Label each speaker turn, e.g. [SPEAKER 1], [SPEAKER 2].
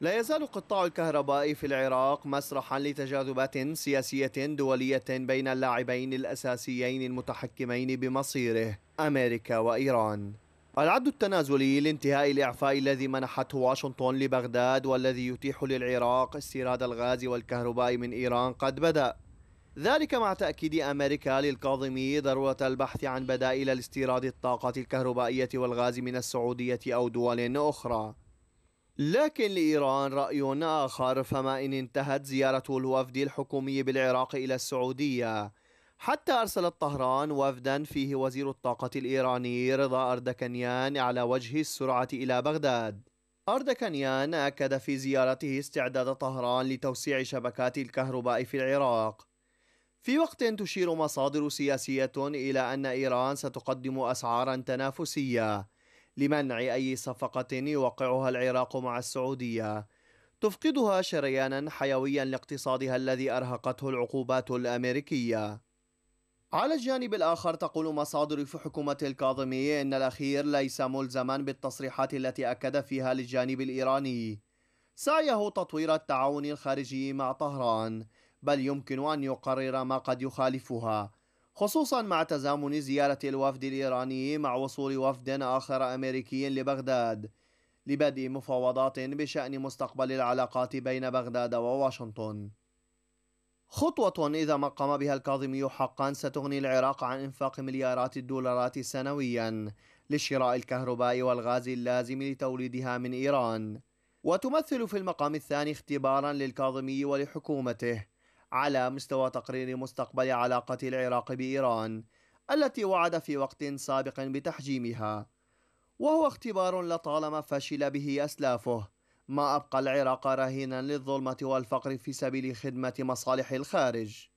[SPEAKER 1] لا يزال قطاع الكهرباء في العراق مسرحا لتجاذبات سياسية دولية بين اللاعبين الأساسيين المتحكمين بمصيره أمريكا وإيران العد التنازلي لانتهاء الإعفاء الذي منحته واشنطن لبغداد والذي يتيح للعراق استيراد الغاز والكهرباء من إيران قد بدأ ذلك مع تأكيد أمريكا للكاظمي ضرورة البحث عن بدائل لاستيراد الطاقة الكهربائية والغاز من السعودية أو دول أخرى لكن لإيران رأي آخر فما إن انتهت زيارة الوفد الحكومي بالعراق إلى السعودية حتى أرسلت طهران وفدا فيه وزير الطاقة الإيراني رضا أردكانيان على وجه السرعة إلى بغداد أردكانيان أكد في زيارته استعداد طهران لتوسيع شبكات الكهرباء في العراق في وقت تشير مصادر سياسية إلى أن إيران ستقدم أسعارا تنافسية لمنع أي صفقة يوقعها العراق مع السعودية تفقدها شريانا حيويا لاقتصادها الذي أرهقته العقوبات الأمريكية على الجانب الآخر تقول مصادر في حكومة الكاظمي إن الأخير ليس ملزما بالتصريحات التي أكد فيها للجانب الإيراني سعيه تطوير التعاون الخارجي مع طهران بل يمكن أن يقرر ما قد يخالفها خصوصا مع تزامن زيارة الوفد الإيراني مع وصول وفد آخر أمريكي لبغداد لبدء مفاوضات بشأن مستقبل العلاقات بين بغداد وواشنطن خطوة إذا ما قام بها الكاظمي حقا ستغني العراق عن إنفاق مليارات الدولارات سنويا لشراء الكهرباء والغاز اللازم لتوليدها من إيران وتمثل في المقام الثاني اختبارا للكاظمي ولحكومته على مستوى تقرير مستقبل علاقة العراق بإيران التي وعد في وقت سابق بتحجيمها وهو اختبار لطالما فشل به أسلافه ما أبقى العراق رهينا للظلمة والفقر في سبيل خدمة مصالح الخارج